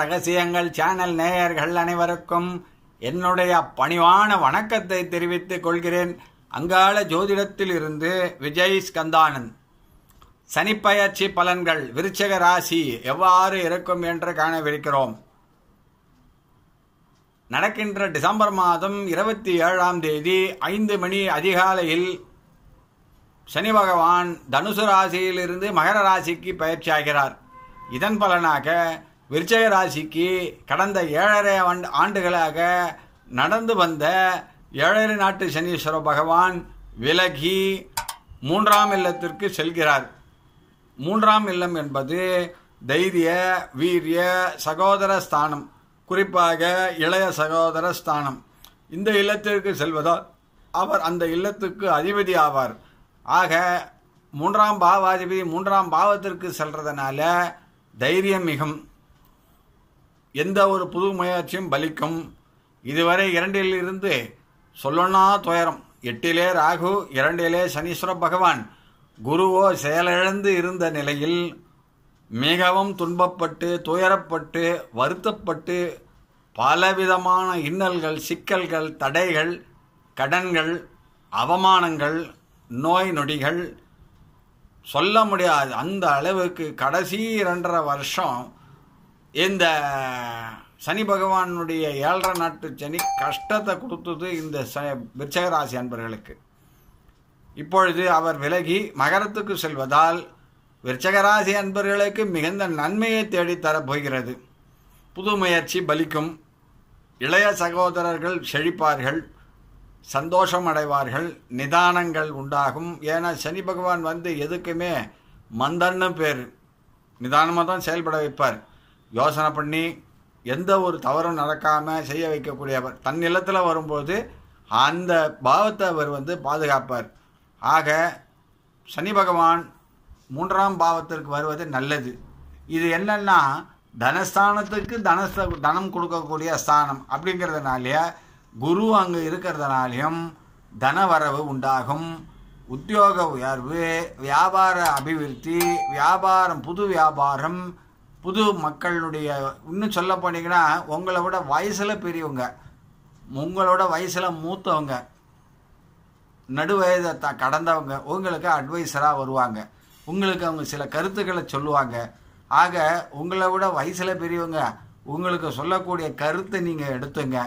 ரகசியங்கள் சேனல் நேயர்கள் அனைவருக்கும் என்னுடைய பணிவான வணக்கத்தை தெரிவித்துக் கொள்கிறேன் அங்காள ஜோதிடத்தில் இருந்து விஜய் ஸ்கந்தானந்த் சனிப்பயிற்சி பலன்கள் விருச்சக ராசி எவ்வாறு இருக்கும் என்று காணவிருக்கிறோம் நடக்கின்ற டிசம்பர் மாதம் இருபத்தி ஏழாம் தேதி ஐந்து மணி அதிகாலையில் சனி பகவான் தனுசு ராசியிலிருந்து மகர ராசிக்கு பயிற்சியாகிறார் இதன் பலனாக விருச்சக ராசிக்கு கடந்த ஏழரை ஆண்டுகளாக நடந்து வந்த ஏழரை நாட்டு சனீஸ்வர பகவான் விலகி மூன்றாம் இல்லத்திற்கு செல்கிறார் மூன்றாம் இல்லம் என்பது தைரிய வீரிய சகோதர ஸ்தானம் குறிப்பாக இளைய சகோதர ஸ்தானம் இந்த இல்லத்திற்கு செல்வதால் அவர் அந்த இல்லத்துக்கு அதிபதி ஆவார் ஆக மூன்றாம் பாவாதிபதி மூன்றாம் பாவத்திற்கு செல்றதுனால தைரியம் மிகும் எந்த ஒரு புது முயற்சியும் பலிக்கும் இதுவரை இரண்டில் இருந்து சொல்லணா துயரம் எட்டிலே ராகு இரண்டிலே சனீஸ்வர பகவான் குருவோ செயலிழந்து இருந்த நிலையில் மிகவும் துன்பப்பட்டு துயரப்பட்டு வருத்தப்பட்டு பலவிதமான இன்னல்கள் சிக்கல்கள் தடைகள் கடன்கள் அவமானங்கள் நோய் நொடிகள் சொல்ல முடியாது அந்த அளவுக்கு கடைசி இரண்டரை வருஷம் இந்த சனி பகவானுடைய ஏழரை நாட்டு சனி கஷ்டத்தை கொடுத்தது இந்த ச விருச்சகராசி அன்பர்களுக்கு இப்பொழுது அவர் விலகி மகரத்துக்கு செல்வதால் விருச்சகராசி அன்பர்களுக்கு மிகுந்த நன்மையை தேடித்தரப் போகிறது புது முயற்சி பலிக்கும் இளைய சகோதரர்கள் செழிப்பார்கள் சந்தோஷம் அடைவார்கள் நிதானங்கள் உண்டாகும் ஏன்னா சனி பகவான் வந்து எதுக்குமே மந்தன்னு பேர் நிதானமாக தான் செயல்பட வைப்பார் யோசனை பண்ணி எந்த ஒரு தவறும் நடக்காமல் செய்ய வைக்கக்கூடியவர் தன் இல்லத்தில் வரும்போது அந்த பாவத்தை அவர் வந்து பாதுகாப்பார் ஆக சனி பகவான் மூன்றாம் பாவத்திற்கு வருவது நல்லது இது என்னென்னா தனஸ்தானத்துக்கு தனஸ்த தனம் கொடுக்கக்கூடிய ஸ்தானம் அப்படிங்கிறதுனாலேயே குரு அங்கே இருக்கிறதுனாலையும் வரவு உண்டாகும் உத்தியோக உயர்வு வியாபார அபிவிருத்தி வியாபாரம் புது வியாபாரம் புது மக்களுடைய இன்னும் சொல்ல போனீங்கன்னா உங்களை விட வயசில் பெரியவங்க உங்களோட வயசில் மூத்தவங்க நடுவயதை த கடந்தவங்க உங்களுக்கு அட்வைஸராக வருவாங்க உங்களுக்கு அவங்க சில கருத்துக்களை சொல்லுவாங்க ஆக உங்களை விட வயசில் பெரியவங்க உங்களுக்கு சொல்லக்கூடிய கருத்தை நீங்கள் எடுத்துங்க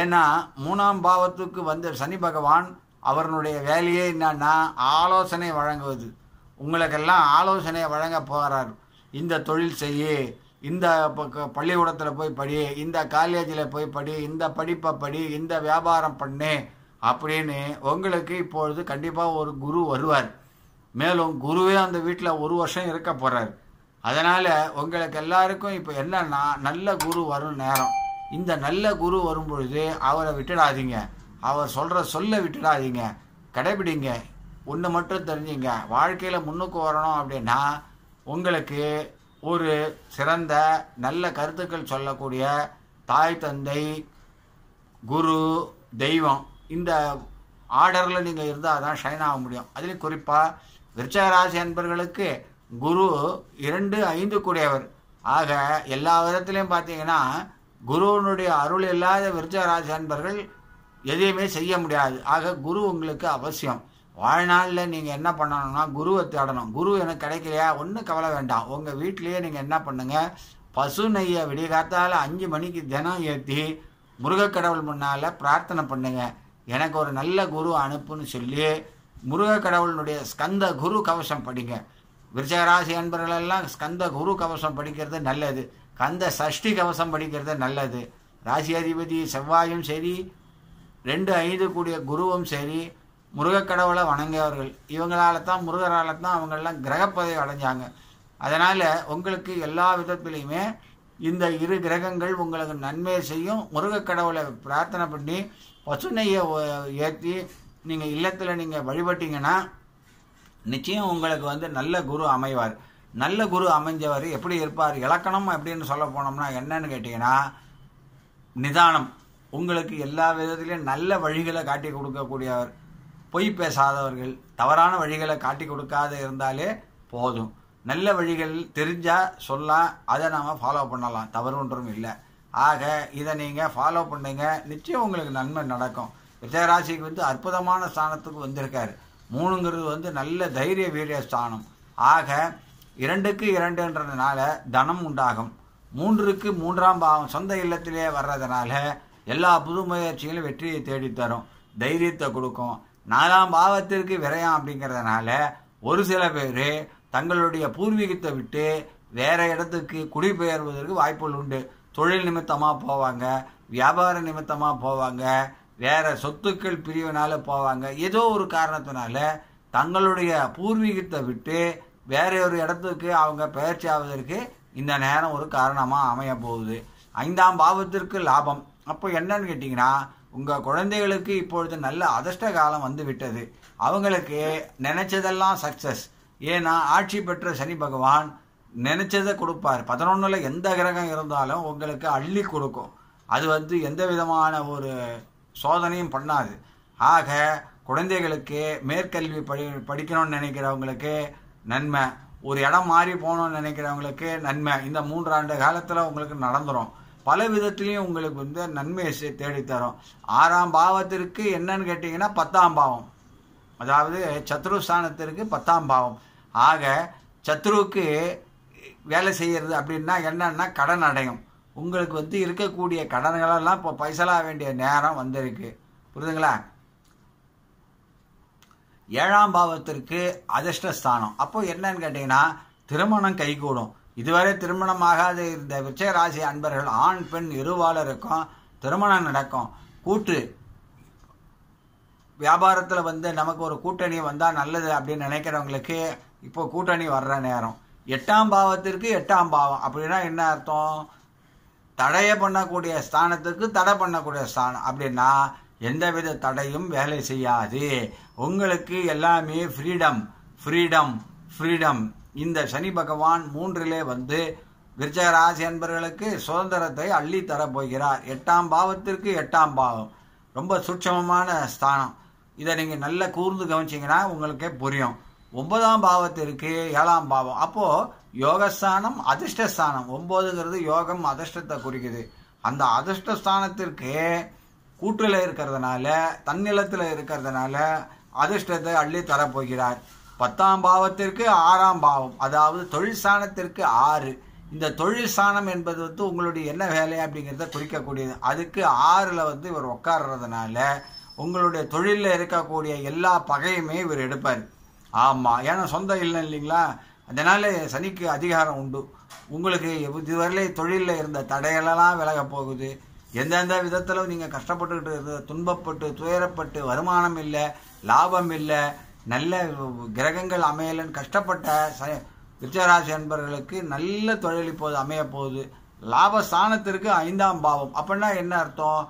ஏன்னா மூணாம் பாவத்துக்கு வந்த சனி பகவான் அவர்களுடைய வேலையே என்னன்னா ஆலோசனை வழங்குவது உங்களுக்கெல்லாம் ஆலோசனை வழங்க போகிறார் இந்த தொழில் செய்ய இந்த பள்ளிக்கூடத்தில் போய் படி இந்த காலேஜில் போய் படி இந்த படிப்பை படி இந்த வியாபாரம் பண்ணு அப்படின்னு உங்களுக்கு இப்பொழுது கண்டிப்பாக ஒரு குரு வருவார் மேலும் குருவே அந்த வீட்டில் ஒரு வருஷம் இருக்க போகிறார் அதனால் உங்களுக்கு எல்லாருக்கும் இப்போ என்னன்னா நல்ல குரு வரும் நேரம் இந்த நல்ல குரு வரும் பொழுது அவரை விட்டுடாதீங்க அவர் சொல்கிற சொல்ல விட்டுடாதீங்க கடைபிடிங்க ஒன்று மட்டும் தெரிஞ்சுங்க வாழ்க்கையில் முன்னுக்கு வரணும் அப்படின்னா உங்களுக்கு ஒரு சிறந்த நல்ல கருத்துக்கள் சொல்லக்கூடிய தாய் தந்தை குரு தெய்வம் இந்த ஆர்டரில் நீங்கள் இருந்தால் தான் ஷைன் ஆக முடியும் அதுலேயும் குறிப்பாக விருச்சகராசி அன்பர்களுக்கு குரு இரண்டு ஐந்து கூடியவர் ஆக எல்லா விதத்துலேயும் பார்த்தீங்கன்னா குருவனுடைய அருள் இல்லாத விருச்சகராசி அன்பர்கள் எதையுமே செய்ய முடியாது ஆக குரு உங்களுக்கு அவசியம் வாழ்நாளில் நீங்கள் என்ன பண்ணணும்னா குருவை தேடணும் குரு எனக்கு கிடைக்கலையா ஒன்றும் கவலை வேண்டாம் உங்கள் வீட்டிலையே நீங்கள் என்ன பண்ணுங்கள் பசு நெய்யை விடியகாத்தால் அஞ்சு மணிக்கு தினம் ஏற்றி முருகக்கடவுள் முன்னால் பிரார்த்தனை பண்ணுங்கள் எனக்கு ஒரு நல்ல குரு அனுப்புன்னு சொல்லி முருகக்கடவுளினுடைய ஸ்கந்த குரு கவசம் படிங்க விருச்சகராசி அன்பர்களெல்லாம் ஸ்கந்த குரு கவசம் படிக்கிறது நல்லது கந்த சஷ்டி கவசம் படிக்கிறது நல்லது ராசி அதிபதி செவ்வாயும் சரி ரெண்டு ஐந்து கூடிய குருவும் சரி முருகக்கடவுளை வணங்கியவர்கள் இவங்களால தான் முருகரால் தான் அவங்கெல்லாம் கிரகப்பதவி அடைஞ்சாங்க அதனால் உங்களுக்கு எல்லா விதத்துலேயுமே இந்த இரு கிரகங்கள் உங்களுக்கு நன்மையை செய்யும் முருகக்கடவுளை பிரார்த்தனை பண்ணி பசுநெய்யை ஏற்றி நீங்கள் இல்லத்தில் நீங்கள் வழிபட்டீங்கன்னா நிச்சயம் உங்களுக்கு வந்து நல்ல குரு அமைவார் நல்ல குரு அமைஞ்சவர் எப்படி இருப்பார் இலக்கணம் அப்படின்னு சொல்ல போனோம்னா என்னன்னு கேட்டிங்கன்னா நிதானம் உங்களுக்கு எல்லா விதத்துலேயும் நல்ல வழிகளை காட்டி கொடுக்கக்கூடியவர் பொய் பேசாதவர்கள் தவறான வழிகளை காட்டி கொடுக்காத இருந்தாலே போதும் நல்ல வழிகள் தெரிஞ்சால் சொல்லலாம் அதை நாம் ஃபாலோ பண்ணலாம் தவறு ஒன்றும் இல்லை ஆக இதை நீங்கள் ஃபாலோ பண்ணுங்க நிச்சயம் உங்களுக்கு நன்மை நடக்கும் விஜயராசிக்கு வந்து அற்புதமான ஸ்தானத்துக்கு வந்திருக்கார் மூணுங்கிறது வந்து நல்ல தைரிய வீரிய ஸ்தானம் ஆக இரண்டுக்கு இரண்டுன்றதுனால தனம் உண்டாகும் மூன்றுக்கு மூன்றாம் பாவம் சொந்த இல்லத்திலே வர்றதுனால எல்லா புது முயற்சிகளும் வெற்றியை தேடித்தரும் தைரியத்தை கொடுக்கும் நாலாம் பாவத்திற்கு விரையாம் அப்படிங்கிறதுனால ஒரு சில பேர் தங்களுடைய பூர்வீகத்தை விட்டு வேற இடத்துக்கு குடிபெயர்வதற்கு வாய்ப்புகள் உண்டு தொழில் நிமித்தமாக போவாங்க வியாபார நிமித்தமாக போவாங்க வேற சொத்துக்கள் பிரிவினால போவாங்க ஏதோ ஒரு காரணத்தினால தங்களுடைய பூர்வீகத்தை விட்டு வேற ஒரு இடத்துக்கு அவங்க பயிற்சி ஆவதற்கு இந்த நேரம் ஒரு காரணமாக அமைய போகுது ஐந்தாம் பாவத்திற்கு லாபம் அப்போ என்னன்னு கேட்டிங்கன்னா உங்கள் குழந்தைகளுக்கு இப்பொழுது நல்ல அதிர்ஷ்ட காலம் வந்து விட்டது அவங்களுக்கு நினச்சதெல்லாம் சக்சஸ் ஏன்னா ஆட்சி பெற்ற சனி பகவான் நினச்சதை கொடுப்பார் பதினொன்றில் எந்த கிரகம் இருந்தாலும் உங்களுக்கு அள்ளி கொடுக்கும் அது வந்து எந்த விதமான ஒரு சோதனையும் பண்ணாது ஆக குழந்தைகளுக்கு மேற்கல்வி படி படிக்கணும்னு நினைக்கிறவங்களுக்கு நன்மை ஒரு இடம் மாறி போகணும்னு நினைக்கிறவங்களுக்கு நன்மை இந்த மூன்றாண்டு காலத்தில் உங்களுக்கு நடந்துடும் பல விதத்துலேயும் உங்களுக்கு வந்து நன்மையை தேடித்தரும் ஆறாம் பாவத்திற்கு என்னன்னு கேட்டிங்கன்னா பத்தாம் பாவம் அதாவது சத்ருஸ்தானத்திற்கு பத்தாம் பாவம் ஆக சத்ருவுக்கு வேலை செய்கிறது அப்படின்னா என்னன்னா கடன் அடையும் உங்களுக்கு வந்து இருக்கக்கூடிய கடன்களெல்லாம் இப்போ பைசலாக வேண்டிய நேரம் வந்திருக்கு புரியுதுங்களா ஏழாம் பாவத்திற்கு அதிர்ஷ்டஸ்தானம் அப்போ என்னன்னு கேட்டிங்கன்னா திருமணம் கைகூடும் இதுவரை திருமணமாகாத இருந்த விச்சயராசி அன்பர்கள் ஆண் பெண் இருவாளருக்கும் திருமணம் நடக்கும் கூற்று வியாபாரத்தில் வந்து நமக்கு ஒரு கூட்டணி வந்தால் நல்லது அப்படின்னு நினைக்கிறவங்களுக்கு இப்போ கூட்டணி வர்ற நேரம் எட்டாம் பாவத்திற்கு எட்டாம் பாவம் அப்படின்னா என்ன அர்த்தம் தடையை பண்ணக்கூடிய ஸ்தானத்துக்கு தடை பண்ணக்கூடிய ஸ்தானம் அப்படின்னா எந்தவித தடையும் வேலை செய்யாது உங்களுக்கு எல்லாமே ஃப்ரீடம் ஃப்ரீடம் ஃப்ரீடம் இந்த சனி பகவான் மூன்றிலே வந்து விருச்சகராசி ராசி என்பர்களுக்கு சுதந்திரத்தை அள்ளி போகிறார் எட்டாம் பாவத்திற்கு எட்டாம் பாவம் ரொம்ப சுட்சமமான ஸ்தானம் இதை நீங்கள் நல்லா கூர்ந்து கவனிச்சிங்கன்னா உங்களுக்கே புரியும் ஒன்பதாம் பாவத்திற்கு ஏழாம் பாவம் அப்போது யோகஸ்தானம் அதிர்ஷ்டஸ்தானம் ஒம்போதுங்கிறது யோகம் அதிர்ஷ்டத்தை குறிக்குது அந்த அதிர்ஷ்டஸ்தானத்திற்கு கூற்றில் இருக்கிறதுனால தன்னிலத்தில் இருக்கிறதுனால அதிர்ஷ்டத்தை அள்ளி தரப்போகிறார் பத்தாம் பாவத்திற்கு ஆறாம் பாவம் அதாவது தொழில் சாணத்திற்கு ஆறு இந்த தொழில் சாணம் என்பது வந்து உங்களுடைய என்ன வேலை அப்படிங்கிறத குறிக்கக்கூடியது அதுக்கு ஆறில் வந்து இவர் உட்கார்றதுனால உங்களுடைய தொழிலில் இருக்கக்கூடிய எல்லா பகையுமே இவர் எடுப்பார் ஆமாம் ஏன்னா சொந்த இல்லை இல்லைங்களா அதனால் சனிக்கு அதிகாரம் உண்டு உங்களுக்கு இதுவரையிலே தொழிலில் இருந்த தடைகளெல்லாம் விலக போகுது எந்தெந்த விதத்தில் நீங்கள் கஷ்டப்பட்டுக்கிட்டு இருந்த துன்பப்பட்டு துயரப்பட்டு வருமானம் இல்லை லாபம் இல்லை நல்ல கிரகங்கள் அமையலன்னு கஷ்டப்பட்ட ச விருச்சராசி அன்பர்களுக்கு நல்ல தொழில் இப்போது அமைய போகுது லாபஸ்தானத்திற்கு ஐந்தாம் பாவம் அப்படின்னா என்ன அர்த்தம்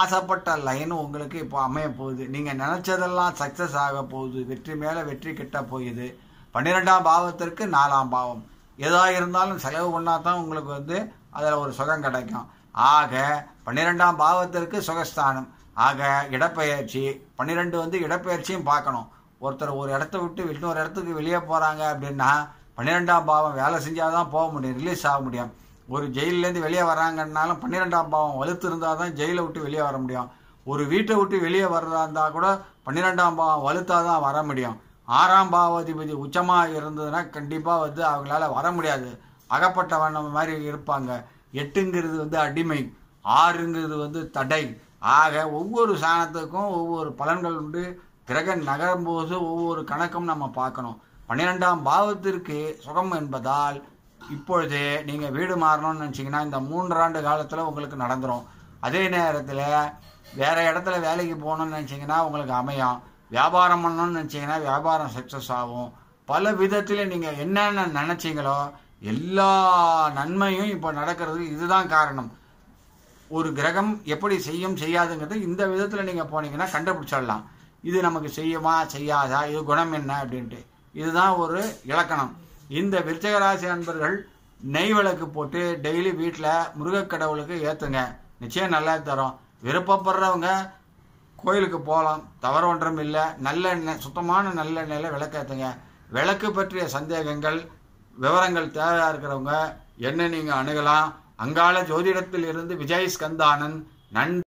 ஆசைப்பட்ட லைனும் உங்களுக்கு இப்போ அமைய போகுது நீங்கள் நினச்சதெல்லாம் சக்ஸஸ் ஆக போகுது வெற்றி மேலே வெற்றி கிட்ட போகுது பன்னிரெண்டாம் பாவத்திற்கு நாலாம் பாவம் எதாக இருந்தாலும் செலவு பண்ணால் தான் உங்களுக்கு வந்து அதில் ஒரு சுகம் கிடைக்கும் ஆக பன்னிரெண்டாம் பாவத்திற்கு சுகஸ்தானம் ஆக இடப்பெயர்ச்சி பன்னிரெண்டு வந்து இடப்பெயர்ச்சியும் பார்க்கணும் ஒருத்தர் ஒரு இடத்த விட்டு இன்னொரு இடத்துக்கு வெளியே போகிறாங்க அப்படின்னா பன்னிரெண்டாம் பாவம் வேலை செஞ்சால் தான் போக முடியும் ரிலீஸ் ஆக முடியும் ஒரு ஜெயிலேருந்து வெளியே வராங்கன்னாலும் பன்னிரெண்டாம் பாவம் வலுத்து இருந்தால் தான் ஜெயிலை விட்டு வெளியே வர முடியும் ஒரு வீட்டை விட்டு வெளியே வர்றதா இருந்தால் கூட பன்னிரெண்டாம் பாவம் வலுத்தாக தான் வர முடியும் ஆறாம் பாவாதிபதி உச்சமாக இருந்ததுன்னா கண்டிப்பாக வந்து அவங்களால வர முடியாது அகப்பட்டவன் மாதிரி இருப்பாங்க எட்டுங்கிறது வந்து அடிமை ஆறுங்கிறது வந்து தடை ஆக ஒவ்வொரு சாணத்துக்கும் ஒவ்வொரு பலன்கள் உண்டு கிரகன் நகரும் போது ஒவ்வொரு கணக்கும் நம்ம பார்க்கணும் பன்னிரெண்டாம் பாவத்திற்கு சுகம் என்பதால் இப்பொழுது நீங்கள் வீடு மாறணும்னு நினச்சிங்கன்னா இந்த மூன்றாண்டு காலத்தில் உங்களுக்கு நடந்துடும் அதே நேரத்தில் வேறு இடத்துல வேலைக்கு போகணும்னு நினச்சிங்கன்னா உங்களுக்கு அமையும் வியாபாரம் பண்ணணும்னு நினச்சிங்கன்னா வியாபாரம் சக்ஸஸ் ஆகும் பல விதத்தில் நீங்கள் என்னென்ன நினச்சிங்களோ எல்லா நன்மையும் இப்போ நடக்கிறது இதுதான் காரணம் ஒரு கிரகம் எப்படி செய்யும் செய்யாதுங்கிறது இந்த விதத்தில் நீங்கள் போனீங்கன்னா கண்டுபிடிச்சிடலாம் இது நமக்கு செய்யுமா செய்யாதா இது குணம் என்ன அப்படின்ட்டு இதுதான் ஒரு இலக்கணம் இந்த விருச்சகராசி அன்பர்கள் நெய் விளக்கு போட்டு டெய்லி வீட்டில் முருகக்கடவுளுக்கு ஏற்றுங்க நிச்சயம் நல்லா தரும் விருப்பப்படுறவங்க கோயிலுக்கு போகலாம் தவறு ஒன்றும் இல்லை நல்ல எண்ணெய் சுத்தமான நல்ல எண்ணெயில் விளக்கேற்றுங்க விளக்கு பற்றிய சந்தேகங்கள் விவரங்கள் தேவையாக இருக்கிறவங்க என்ன நீங்கள் அணுகலாம் அங்கால ஜோதிடத்தில் இருந்து விஜய் ஸ்கந்தானன் நன்றி